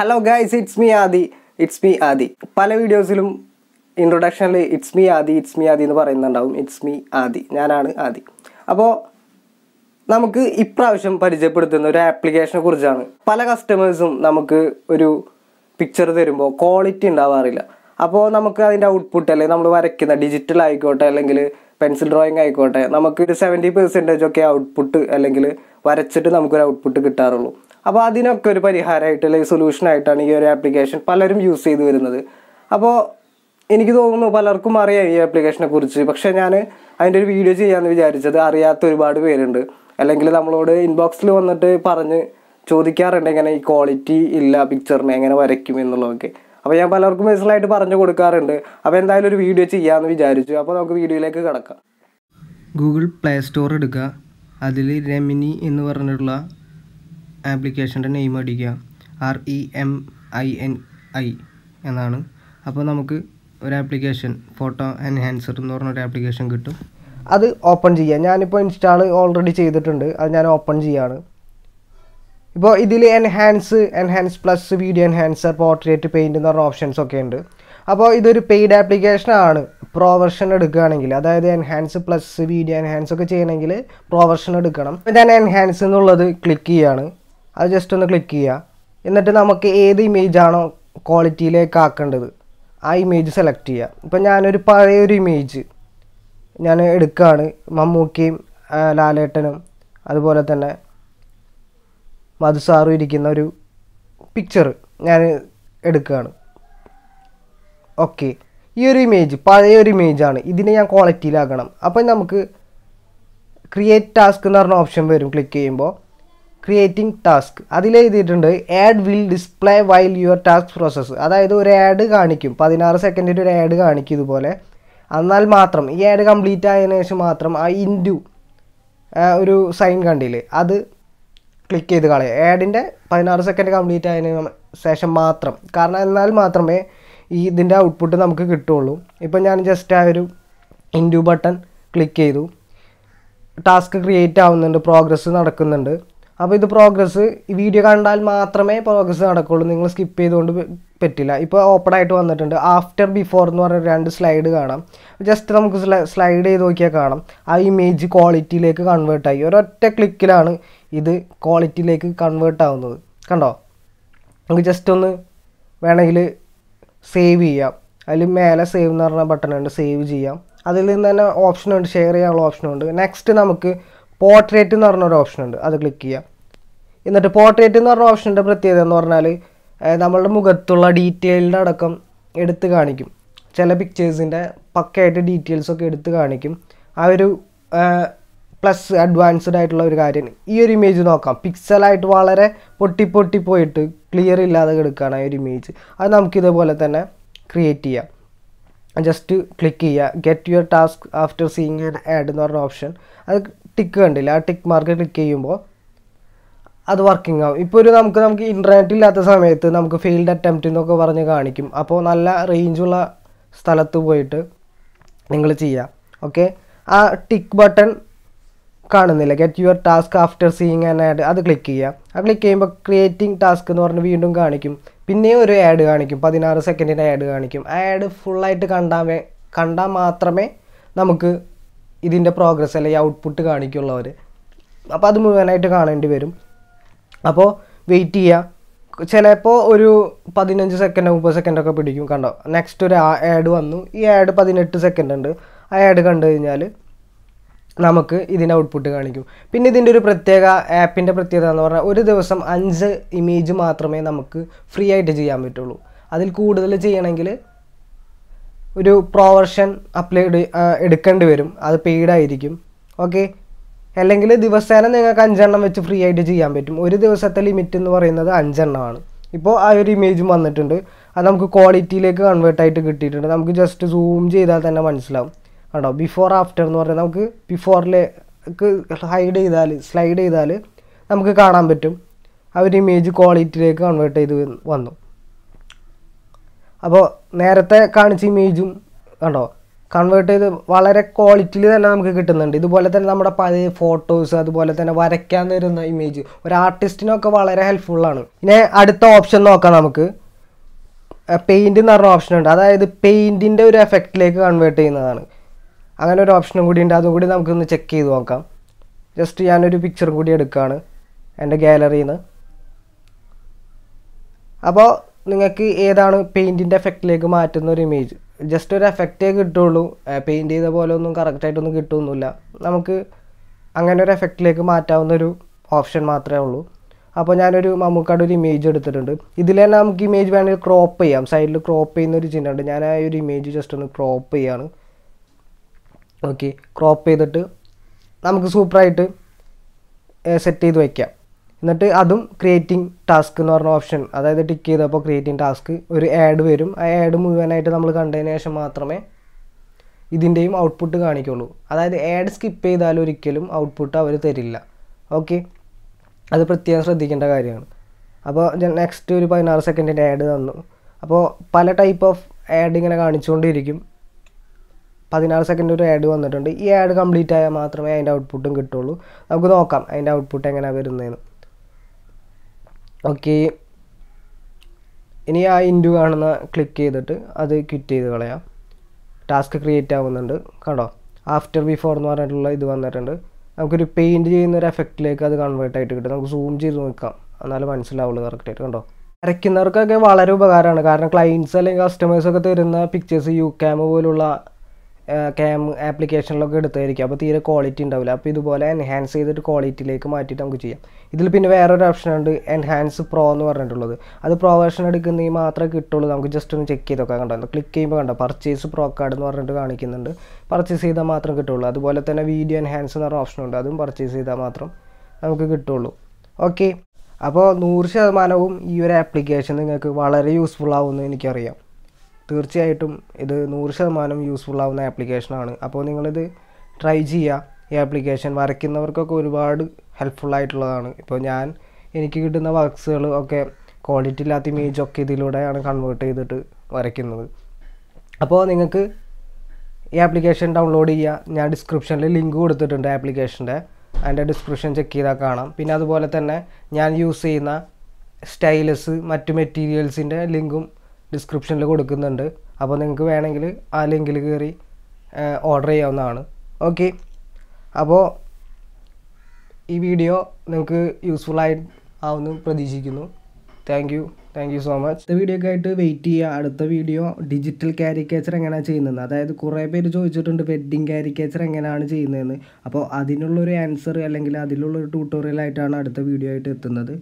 hello guys it's me Adi it's me Adi പല വീഡിയോസിലും ഇൻട്രൊഡക്ഷനിൽ it's me Adi it's me Adi എന്ന് പറയുന്നുണ്ടാവും ഇറ്റ്സ് മീ ആദി ഞാനാണ് ആദി അപ്പോൾ നമുക്ക് ഇപ്രാവശ്യം പരിചയപ്പെടുത്തുന്ന ഒരു ആപ്ലിക്കേഷനെ കുറിച്ചാണ് പല കസ്റ്റമേഴ്സും നമുക്ക് ഒരു പിക്ചർ തരുമ്പോൾ ക്വാളിറ്റി ഉണ്ടാവാറില്ല അപ്പോൾ നമുക്ക് അതിൻ്റെ ഔട്ട്പുട്ട് അല്ലെങ്കിൽ നമ്മൾ വരയ്ക്കുന്ന ഡിജിറ്റൽ ആയിക്കോട്ടെ അല്ലെങ്കിൽ പെൻസിൽ ഡ്രോയിങ് ആയിക്കോട്ടെ ഒരു സെവൻറ്റി പെർസെൻറ്റേജ് ഒക്കെ ഔട്ട്പുട്ട് അല്ലെങ്കിൽ വരച്ചിട്ട് നമുക്കൊരു ഔട്ട്പുട്ട് കിട്ടാറുള്ളൂ അപ്പോൾ അതിനൊക്കെ ഒരു പരിഹാരമായിട്ട് അല്ലെങ്കിൽ സൊല്യൂഷനായിട്ടാണ് ഈ ഒരു ആപ്ലിക്കേഷൻ പലരും യൂസ് ചെയ്ത് വരുന്നത് അപ്പോൾ എനിക്ക് തോന്നുന്നു പലർക്കും അറിയാം ഈ ആപ്ലിക്കേഷനെ കുറിച്ച് പക്ഷേ ഞാൻ അതിൻ്റെ ഒരു വീഡിയോ ചെയ്യാമെന്ന് വിചാരിച്ചത് അറിയാത്ത ഒരുപാട് പേരുണ്ട് അല്ലെങ്കിൽ നമ്മളോട് ഇൻബോക്സിൽ വന്നിട്ട് പറഞ്ഞ് ചോദിക്കാറുണ്ട് എങ്ങനെ ഈ ക്വാളിറ്റി ഇല്ല പിക്ചറിനെ എങ്ങനെ വരയ്ക്കും എന്നുള്ളതൊക്കെ അപ്പോൾ ഞാൻ പലർക്കും മനസ്സിലായിട്ട് പറഞ്ഞു കൊടുക്കാറുണ്ട് അപ്പോൾ എന്തായാലും ഒരു വീഡിയോ ചെയ്യാമെന്ന് വിചാരിച്ചു അപ്പോൾ നമുക്ക് വീഡിയോയിലേക്ക് കിടക്കാം ഗൂഗിൾ പ്ലേ സ്റ്റോർ എടുക്കുക അതിൽ രമിനി എന്ന് പറഞ്ഞിട്ടുള്ള ആപ്ലിക്കേഷൻ്റെ നെയിം അടിക്കുക R E M I N I എന്നാണ് അപ്പോൾ നമുക്ക് ഒരു ആപ്ലിക്കേഷൻ ഫോട്ടോ എൻഹാൻസർ എന്ന് പറഞ്ഞൊരു ആപ്ലിക്കേഷൻ കിട്ടും അത് ഓപ്പൺ ചെയ്യാം ഞാനിപ്പോൾ ഇൻസ്റ്റാൾ ഓൾറെഡി ചെയ്തിട്ടുണ്ട് അത് ഞാൻ ഓപ്പൺ ചെയ്യാണ് ഇപ്പോൾ ഇതിൽ enhance enhance plus video enhancer portrait paint എന്ന് പറഞ്ഞ ഓപ്ഷൻസ് ഒക്കെ ഉണ്ട് അപ്പോൾ ഇതൊരു പെയ്ഡ് ആപ്ലിക്കേഷൻ ആണ് പ്രോ വെർഷൻ എടുക്കുകയാണെങ്കിൽ അതായത് എൻഹാൻസ് പ്ലസ് വീഡിയോ എൻഹാൻസ് ഒക്കെ ചെയ്യണമെങ്കിൽ പ്രോ വെർഷൻ എടുക്കണം ഞാൻ എൻഹാൻസ് എന്നുള്ളത് ക്ലിക്ക് ചെയ്യുകയാണ് അത് ജസ്റ്റ് ഒന്ന് ക്ലിക്ക് ചെയ്യുക എന്നിട്ട് നമുക്ക് ഏത് ഇമേജ് ആണോ ക്വാളിറ്റിയിലേക്ക് ആക്കേണ്ടത് ആ ഇമേജ് സെലക്ട് ചെയ്യുക ഇപ്പം ഞാനൊരു പഴയ ഒരു ഇമേജ് ഞാൻ എടുക്കുകയാണ് മമ്മൂക്കയും ലാലേട്ടനും അതുപോലെ തന്നെ മധുസാറും ഇരിക്കുന്ന ഒരു പിക്ചർ ഞാൻ എടുക്കുകയാണ് ഓക്കെ ഈ ഒരു ഇമേജ് പഴയ ഒരു ഇമേജാണ് ഇതിനെ ഞാൻ ക്വാളിറ്റിയിലാക്കണം അപ്പം നമുക്ക് ക്രിയേറ്റ് ടാസ്ക് എന്ന് പറഞ്ഞ ഓപ്ഷൻ വരും ക്ലിക്ക് ചെയ്യുമ്പോൾ ക്രിയേറ്റിംഗ് ടാസ്ക് അതിൽ എഴുതിയിട്ടുണ്ട് ad will display while your task process അതായത് ഒരു ആഡ് കാണിക്കും പതിനാറ് സെക്കൻഡിൻ്റെ ഒരു ആഡ് കാണിക്കും ഇതുപോലെ എന്നാൽ മാത്രം ഈ ആഡ് കംപ്ലീറ്റ് ആയതിനു ശേഷം മാത്രം ആ ഇൻഡു ഒരു സൈൻ കണ്ടില്ലേ അത് ക്ലിക്ക് ചെയ്ത് കളയുക ആഡിൻ്റെ പതിനാറ് സെക്കൻഡ് കംപ്ലീറ്റ് ആയതിന് ശേഷം മാത്രം കാരണം എന്നാൽ മാത്രമേ ഈ ഇതിൻ്റെ ഔട്ട്പുട്ട് നമുക്ക് കിട്ടുള്ളൂ ഇപ്പം ഞാൻ ജസ്റ്റ് ആ ഒരു ഇൻഡു ബട്ടൺ ക്ലിക്ക് ചെയ്തു ടാസ്ക് ക്രിയേറ്റ് ആവുന്നുണ്ട് പ്രോഗ്രസ് നടക്കുന്നുണ്ട് അപ്പോൾ ഇത് പ്രോഗ്രസ് ഈ വീഡിയോ കണ്ടാൽ മാത്രമേ പ്രോഗ്രസ് നടക്കുള്ളൂ നിങ്ങൾ സ്കിപ്പ് ചെയ്തുകൊണ്ട് പറ്റില്ല ഇപ്പോൾ ഓപ്പൺ ആയിട്ട് വന്നിട്ടുണ്ട് ആഫ്റ്റർ ബിഫോർ എന്ന് പറഞ്ഞ രണ്ട് സ്ലൈഡ് കാണാം ജസ്റ്റ് നമുക്ക് സ്ലൈഡ് ചെയ്ത് നോക്കിയാൽ കാണാം ആ ഇമേജ് ക്വാളിറ്റിയിലേക്ക് കൺവേർട്ട് ആയി ഒരൊറ്റ ക്ലിക്കിലാണ് ഇത് ക്വാളിറ്റിയിലേക്ക് കൺവേർട്ട് ആവുന്നത് കണ്ടോ നമുക്ക് ജസ്റ്റ് ഒന്ന് വേണമെങ്കിൽ സേവ് ചെയ്യാം അതിൽ മേലെ സേവ് എന്ന് പറഞ്ഞ ബട്ടൺ ഉണ്ട് സേവ് ചെയ്യാം അതിൽ നിന്ന് തന്നെ ഓപ്ഷനുണ്ട് ഷെയർ ചെയ്യാനുള്ള ഓപ്ഷനുണ്ട് നെക്സ്റ്റ് നമുക്ക് പോർട്രേറ്റ് എന്ന് പറഞ്ഞൊരു ഓപ്ഷൻ ഉണ്ട് അത് ക്ലിക്ക് ചെയ്യാം എന്നിട്ട് പോർട്രേറ്റ് എന്ന് പറഞ്ഞ ഓപ്ഷൻ്റെ പ്രത്യേകത എന്ന് പറഞ്ഞാൽ നമ്മളുടെ മുഖത്തുള്ള ഡീറ്റെയിൽഡ് അടക്കം എടുത്ത് കാണിക്കും ചില പിക്ചേഴ്സിൻ്റെ പക്കയായിട്ട് ഡീറ്റെയിൽസൊക്കെ എടുത്ത് കാണിക്കും ആ ഒരു പ്ലസ് അഡ്വാൻസ്ഡ് ആയിട്ടുള്ള ഒരു കാര്യം ഈ ഒരു ഇമേജ് നോക്കാം പിക്സലായിട്ട് വളരെ പൊട്ടി പൊട്ടി പോയിട്ട് ക്ലിയർ ഇല്ലാതെ കിടക്കുകയാണ് ആ ഒരു ഇമേജ് അത് നമുക്ക് ഇതേപോലെ തന്നെ ക്രിയേറ്റ് ചെയ്യാം ജസ്റ്റ് ക്ലിക്ക് ചെയ്യുക get your task after seeing ad എന്ന് പറഞ്ഞ ഓപ്ഷൻ അത് ടിക്ക് കണ്ടില്ല ആ ടിക്ക് മാർക്ക് ക്ലിക്ക് ചെയ്യുമ്പോൾ അത് വർക്കിംഗ് ആവും ഇപ്പോൾ ഒരു നമുക്ക് നമുക്ക് ഇൻ്റർനെറ്റ് ഇല്ലാത്ത സമയത്ത് നമുക്ക് ഫീൽഡ് അറ്റംപ്റ്റ് എന്നൊക്കെ പറഞ്ഞ് കാണിക്കും അപ്പോൾ നല്ല റേഞ്ചുള്ള സ്ഥലത്ത് പോയിട്ട് നിങ്ങൾ ചെയ്യാം ഓക്കെ ആ ടിക്ക് ബട്ടൺ കാണുന്നില്ല get your task after seeing an ad അത് ക്ലിക്ക് ചെയ്യുക ആ ക്ലിക്ക് ചെയ്യുമ്പോൾ ക്രിയേറ്റിംഗ് ടാസ്ക് എന്ന് പറഞ്ഞ് വീണ്ടും കാണിക്കും പിന്നെയും ഒരു ആഡ് കാണിക്കും പതിനാറ് സെക്കൻഡിൻ്റെ ആഡ് കാണിക്കും ആ ആഡ് ഫുള്ളായിട്ട് കണ്ടാൽ കണ്ടാൽ മാത്രമേ നമുക്ക് ഇതിൻ്റെ പ്രോഗ്രസ് അല്ലെങ്കിൽ ഔട്ട്പുട്ട് കാണിക്കുള്ളവർ അപ്പോൾ അത് മുഴുവനായിട്ട് കാണേണ്ടി വരും അപ്പോൾ വെയിറ്റ് ചെയ്യുക ചിലപ്പോൾ ഒരു പതിനഞ്ച് സെക്കൻഡ് മുപ്പത് ഒക്കെ പിടിക്കും കണ്ടോ നെക്സ്റ്റ് ഒരു ആഡ് വന്നു ഈ ആഡ് പതിനെട്ട് സെക്കൻഡ് ഉണ്ട് ആ ആഡ് കണ്ടു കഴിഞ്ഞാൽ നമുക്ക് ഇതിൻ്റെ ഔട്ട്പുട്ട് കാണിക്കും പിന്നെ ഇതിൻ്റെ ഒരു പ്രത്യേക ആപ്പിൻ്റെ പ്രത്യേകത എന്ന് പറഞ്ഞാൽ ഒരു ദിവസം അഞ്ച് ഇമേജ് മാത്രമേ നമുക്ക് ഫ്രീ ആയിട്ട് ചെയ്യാൻ പറ്റുള്ളൂ അതിൽ കൂടുതൽ ചെയ്യണമെങ്കിൽ ഒരു പ്രോവർഷൻ അപ്ലൈ എടുക്കേണ്ടി വരും അത് പെയ്ഡായിരിക്കും ആയിരിക്കും ഓക്കെ അല്ലെങ്കിൽ ദിവസേന നിങ്ങൾക്ക് അഞ്ചെണ്ണം വെച്ച് ഫ്രീ ആയിട്ട് ചെയ്യാൻ പറ്റും ഒരു ദിവസത്തെ ലിമിറ്റ് എന്ന് പറയുന്നത് അഞ്ചെണ്ണമാണ് ഇപ്പോൾ ആ ഒരു ഇമേജും വന്നിട്ടുണ്ട് അത് നമുക്ക് ക്വാളിറ്റിയിലേക്ക് കൺവേർട്ട് ആയിട്ട് കിട്ടിയിട്ടുണ്ട് നമുക്ക് ജസ്റ്റ് സൂം ചെയ്താൽ തന്നെ മനസ്സിലാവും കണ്ടോ ബിഫോർ ആഫ്റ്റർ എന്ന് പറഞ്ഞാൽ നമുക്ക് ബിഫോറിലേക്ക് ഹൈഡ് ചെയ്താൽ സ്ലൈഡ് ചെയ്താൽ നമുക്ക് കാണാൻ പറ്റും ആ ഒരു ഇമേജ് ക്വാളിറ്റിയിലേക്ക് കൺവേർട്ട് ചെയ്ത് വന്നു അപ്പോൾ നേരത്തെ കാണിച്ച ഇമേജും കണ്ടോ കൺവേർട്ട് ചെയ്ത് വളരെ ക്വാളിറ്റിയിൽ തന്നെ നമുക്ക് കിട്ടുന്നുണ്ട് ഇതുപോലെ തന്നെ നമ്മുടെ പഴയ ഫോട്ടോസ് അതുപോലെ തന്നെ വരയ്ക്കാൻ തരുന്ന ഇമേജ് ഒരു ആർട്ടിസ്റ്റിനൊക്കെ വളരെ ഹെൽപ്ഫുള്ളാണ് പിന്നെ അടുത്ത ഓപ്ഷൻ നോക്കാം നമുക്ക് പെയിൻറ്റ് എന്ന് പറഞ്ഞ ഓപ്ഷൻ ഉണ്ട് അതായത് പെയിൻറ്റിൻ്റെ ഒരു എഫക്റ്റിലേക്ക് കൺവേർട്ട് ചെയ്യുന്നതാണ് അങ്ങനെ ഒരു ഓപ്ഷനും കൂടി ഉണ്ട് അതും കൂടി നമുക്കൊന്ന് ചെക്ക് ചെയ്ത് നോക്കാം ജസ്റ്റ് ഞാനൊരു പിക്ചറും കൂടി എടുക്കുകയാണ് എൻ്റെ ഗാലറിയിൽ നിന്ന് അപ്പോൾ നിങ്ങൾക്ക് ഏതാണ് പെയിൻറ്റിൻ്റെ എഫക്റ്റിലേക്ക് മാറ്റുന്ന ഒരു ഇമേജ് ജസ്റ്റ് ഒരു എഫക്റ്റേ കിട്ടുള്ളൂ പെയിൻറ്റ് ചെയ്ത പോലെ ഒന്നും കറക്റ്റായിട്ടൊന്നും കിട്ടുമൊന്നുമില്ല നമുക്ക് അങ്ങനെ ഒരു എഫക്റ്റിലേക്ക് മാറ്റാവുന്ന ഒരു ഓപ്ഷൻ മാത്രമേ ഉള്ളൂ അപ്പോൾ ഞാനൊരു മമ്മൂക്കാട് ഒരു ഇമേജ് എടുത്തിട്ടുണ്ട് ഇതിൽ തന്നെ നമുക്ക് ഇമേജ് വേണമെങ്കിൽ ക്രോപ്പ് ചെയ്യാം സൈഡിൽ ക്രോപ്പ് ചെയ്യുന്ന ഒരു ചിഹ്നം ഉണ്ട് ഞാൻ ആ ഒരു ഇമേജ് ജസ്റ്റ് ഒന്ന് ക്രോപ്പ് ചെയ്യാണ് ഓക്കെ ക്രോപ്പ് ചെയ്തിട്ട് നമുക്ക് സൂപ്പറായിട്ട് സെറ്റ് ചെയ്ത് വയ്ക്കാം എന്നിട്ട് അതും ക്രിയേറ്റിംഗ് ടാസ്ക് എന്ന് പറഞ്ഞ ഓപ്ഷൻ അതായത് ടിക്ക് ചെയ്തപ്പോൾ ക്രിയേറ്റിംഗ് ടാസ്ക് ഒരു ആഡ് വരും ആ ആഡ് മുഴുവനായിട്ട് നമ്മൾ കണ്ടതിന് ശേഷം മാത്രമേ ഇതിൻ്റെയും ഔട്ട്പുട്ട് കാണിക്കുള്ളൂ അതായത് ആഡ് സ്കിപ്പ് ചെയ്താൽ ഒരിക്കലും ഔട്ട്പുട്ട് അവർ തരില്ല ഓക്കെ അത് പ്രത്യേകം ശ്രദ്ധിക്കേണ്ട കാര്യമാണ് അപ്പോൾ നെക്സ്റ്റ് ഒരു പതിനാറ് സെക്കൻഡിൻ്റെ ആഡ് തന്നു അപ്പോൾ പല ടൈപ്പ് ഓഫ് ആഡ് ഇങ്ങനെ കാണിച്ചുകൊണ്ടിരിക്കും പതിനാറ് സെക്കൻഡ് ഒരു ആഡ് വന്നിട്ടുണ്ട് ഈ ആഡ് കംപ്ലീറ്റ് ആയാൽ മാത്രമേ അതിൻ്റെ ഔട്ട്പുട്ടും കിട്ടുള്ളൂ നമുക്ക് നോക്കാം അതിൻ്റെ ഔട്ട്പുട്ട് എങ്ങനെയാണ് വരുന്നതെന്ന് ഓക്കെ ഇനി ആ ഇൻറ്റു കാണുന്ന ക്ലിക്ക് ചെയ്തിട്ട് അത് ക്വിറ്റ് ചെയ്ത് കളയാം ടാസ്ക് ക്രിയേറ്റ് ആവുന്നുണ്ട് കണ്ടോ ആഫ്റ്റർ ബിഫോർ എന്ന് പറഞ്ഞിട്ടുള്ള ഇത് വന്നിട്ടുണ്ട് നമുക്കൊരു പെയിൻറ് ചെയ്യുന്ന ഒരു എഫക്റ്റിലേക്ക് അത് കൺവേർട്ട് ആയിട്ട് കിട്ടും നമുക്ക് സൂം ചെയ്ത് നോക്കാം എന്നാലും മനസ്സിലാവുള്ളൂ കറക്റ്റായിട്ട് കണ്ടോ വരയ്ക്കുന്നവർക്കൊക്കെ വളരെ ഉപകാരമാണ് കാരണം ക്ലയൻസ് അല്ലെങ്കിൽ കസ്റ്റമേഴ്സൊക്കെ തരുന്ന പിക്ചേഴ്സ് യു ക്യാമ് പോലുള്ള ക്യാം ആപ്ലിക്കേഷനിലൊക്കെ എടുത്തായിരിക്കും അപ്പോൾ തീരെ ക്വാളിറ്റി ഉണ്ടാവില്ല അപ്പോൾ ഇതുപോലെ എൻഹാൻസ് ചെയ്തിട്ട് ക്വാളിറ്റിയിലേക്ക് മാറ്റിയിട്ട് നമുക്ക് ചെയ്യാം ഇതിൽ പിന്നെ വേറൊരു ഓപ്ഷൻ ഉണ്ട് എൻഹാൻസ് പ്രോ എന്ന് പറഞ്ഞിട്ടുള്ളത് അത് പ്രോ വേർഷൻ എടുക്കുന്നെങ്കിൽ മാത്രമേ കിട്ടുള്ളൂ നമുക്ക് ജസ്റ്റ് ഒന്ന് ചെക്ക് ചെയ്തൊക്കെ കണ്ടോ ക്ലിക്ക് ചെയ്യുമ്പോൾ കണ്ടോ പർച്ചേസ് പ്രോ കാർഡ് എന്ന് പറഞ്ഞിട്ട് കാണിക്കുന്നുണ്ട് പർച്ചേസ് ചെയ്താൽ മാത്രം കിട്ടുള്ളൂ അതുപോലെ തന്നെ വീഡിയോ എൻഹാൻസ് എന്ന് പറഞ്ഞ ഓപ്ഷനുണ്ട് അതും പർച്ചേസ് ചെയ്താൽ മാത്രം നമുക്ക് കിട്ടുള്ളൂ ഓക്കെ അപ്പോൾ നൂറ് ശതമാനവും ഈ ഒരു ആപ്ലിക്കേഷൻ നിങ്ങൾക്ക് വളരെ യൂസ്ഫുൾ ആവുമെന്ന് എനിക്കറിയാം തീർച്ചയായിട്ടും ഇത് നൂറ് ശതമാനം യൂസ്ഫുൾ ആവുന്ന ആപ്ലിക്കേഷനാണ് അപ്പോൾ നിങ്ങളിത് ട്രൈ ചെയ്യുക ഈ ആപ്ലിക്കേഷൻ വരയ്ക്കുന്നവർക്കൊക്കെ ഒരുപാട് ഹെൽപ്ഫുൾ ആയിട്ടുള്ളതാണ് ഇപ്പോൾ ഞാൻ എനിക്ക് കിട്ടുന്ന വർക്ക്സുകൾ ഒക്കെ ക്വാളിറ്റി ഇല്ലാത്ത ഇമേജൊക്കെ ഇതിലൂടെയാണ് കൺവേർട്ട് ചെയ്തിട്ട് വരയ്ക്കുന്നത് അപ്പോൾ നിങ്ങൾക്ക് ഈ ആപ്ലിക്കേഷൻ ഡൗൺലോഡ് ചെയ്യുക ഞാൻ ഡിസ്ക്രിപ്ഷനിൽ ലിങ്ക് കൊടുത്തിട്ടുണ്ട് ആപ്ലിക്കേഷൻ്റെ അതിൻ്റെ ഡിസ്ക്രിപ്ഷൻ ചെക്ക് ചെയ്താൽ കാണാം പിന്നെ അതുപോലെ തന്നെ ഞാൻ യൂസ് ചെയ്യുന്ന സ്റ്റൈലസ് മറ്റു മെറ്റീരിയൽസിൻ്റെ ലിങ്കും ഡിസ്ക്രിപ്ഷനിൽ കൊടുക്കുന്നുണ്ട് അപ്പോൾ നിങ്ങൾക്ക് വേണമെങ്കിൽ ആ ലിങ്കിൽ കയറി ഓർഡർ ചെയ്യാവുന്നതാണ് ഓക്കെ അപ്പോൾ ഈ വീഡിയോ നിങ്ങൾക്ക് യൂസ്ഫുൾ ആയി ആവുമെന്ന് പ്രതീക്ഷിക്കുന്നു thank you thank you so much അടുത്ത വീഡിയോ ആയിട്ട് വെയിറ്റ് ചെയ്യുക അടുത്ത വീഡിയോ ഡിജിറ്റൽ കാരിക്കേച്ചർ എങ്ങനെയാണ് ചെയ്യുന്നത് അതായത് കുറേ പേര് ചോദിച്ചിട്ടുണ്ട് വെഡ്ഡിങ് കാരിക്കേച്ചർ എങ്ങനെയാണ് ചെയ്യുന്നതെന്ന് അപ്പോൾ അതിനുള്ളൊരു ആൻസർ അല്ലെങ്കിൽ അതിലുള്ളൊരു ട്യൂട്ടോറിയലായിട്ടാണ് അടുത്ത വീഡിയോ ആയിട്ട് എത്തുന്നത്